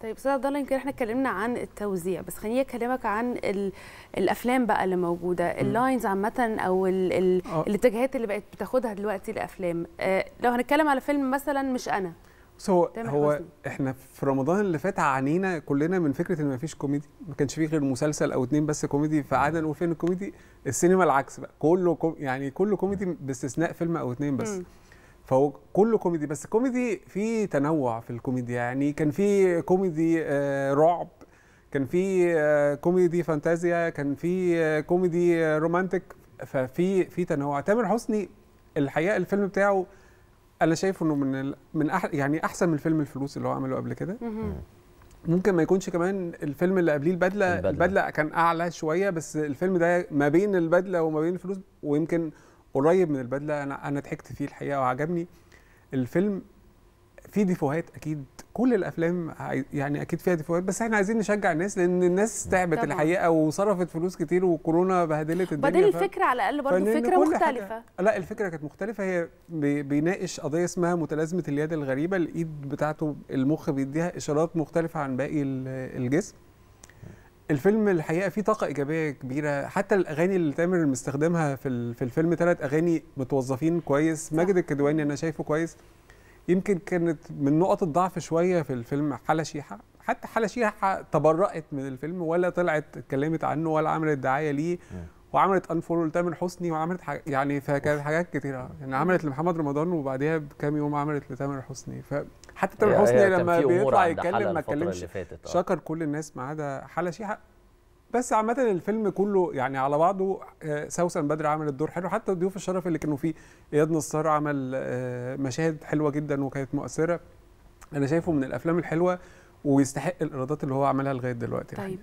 طيب استاذ عبد الله يمكن احنا اتكلمنا عن التوزيع بس خليني اكلمك عن الافلام بقى اللي موجوده اللاينز عامه او آه. الاتجاهات اللي بقت بتاخدها دلوقتي الافلام أه لو هنتكلم على فيلم مثلا مش انا سو so هو حسن. احنا في رمضان اللي فات عانينا كلنا من فكره ان مفيش كوميدي ما كانش فيه غير مسلسل او اتنين بس كوميدي فقعدنا نقول فين الكوميدي السينما العكس بقى كله كوم يعني كله كوميدي باستثناء فيلم او اتنين بس م. فهو كله كوميدي بس كوميدي في تنوع في الكوميديا يعني كان في كوميدي آه، رعب كان في آه، كوميدي فانتازيا كان في آه، كوميدي رومانتك ففي في تنوع تامر حسني الحقيقه الفيلم بتاعه انا شايفه انه من من أح يعني احسن من فيلم الفلوس اللي هو عمله قبل كده ممكن ما يكونش كمان الفيلم اللي قبليه البدله البدله, البدلة كان اعلى شويه بس الفيلم ده ما بين البدله وما بين الفلوس ويمكن قريب من البدله انا انا ضحكت فيه الحقيقه وعجبني الفيلم فيه ديفوهات اكيد كل الافلام يعني اكيد فيها ديفوهات بس احنا عايزين نشجع الناس لان الناس تعبت الحقيقه وصرفت فلوس كتير وكورونا بهدلت الدنيا بعدين الفكره ف... على الاقل برضه فكره مختلفه حاجة... لا الفكره كانت مختلفه هي بيناقش قضيه اسمها متلازمه اليد الغريبه الايد بتاعته المخ بيديها اشارات مختلفه عن باقي الجسم الفيلم الحقيقه فيه طاقه ايجابيه كبيره حتى الاغاني اللي تامر مستخدمها في في الفيلم ثلاث اغاني متوظفين كويس ماجد الكدواني انا شايفه كويس يمكن كانت من نقط الضعف شويه في الفيلم حلا شيحه حتى حلا شيحه تبرأت من الفيلم ولا طلعت اتكلمت عنه ولا عملت دعايه ليه وعملت انفولو لتامر حسني وعملت حاجة يعني فكانت حاجات كتيره يعني عملت لمحمد رمضان وبعديها بكام يوم عملت لتامر حسني ف حتى تامر حسني لما بيطلع يتكلم ما اتكلمش آه. شكر كل الناس ما عدا حلا شيحه بس عامة الفيلم كله يعني على بعضه آه، سوسن بدر عمل الدور حلو حتى ضيوف الشرف اللي كانوا فيه اياد نصار عمل آه، مشاهد حلوة جدا وكانت مؤثرة أنا شايفه من الأفلام الحلوة ويستحق الإيرادات اللي هو عملها لغاية دلوقتي طيب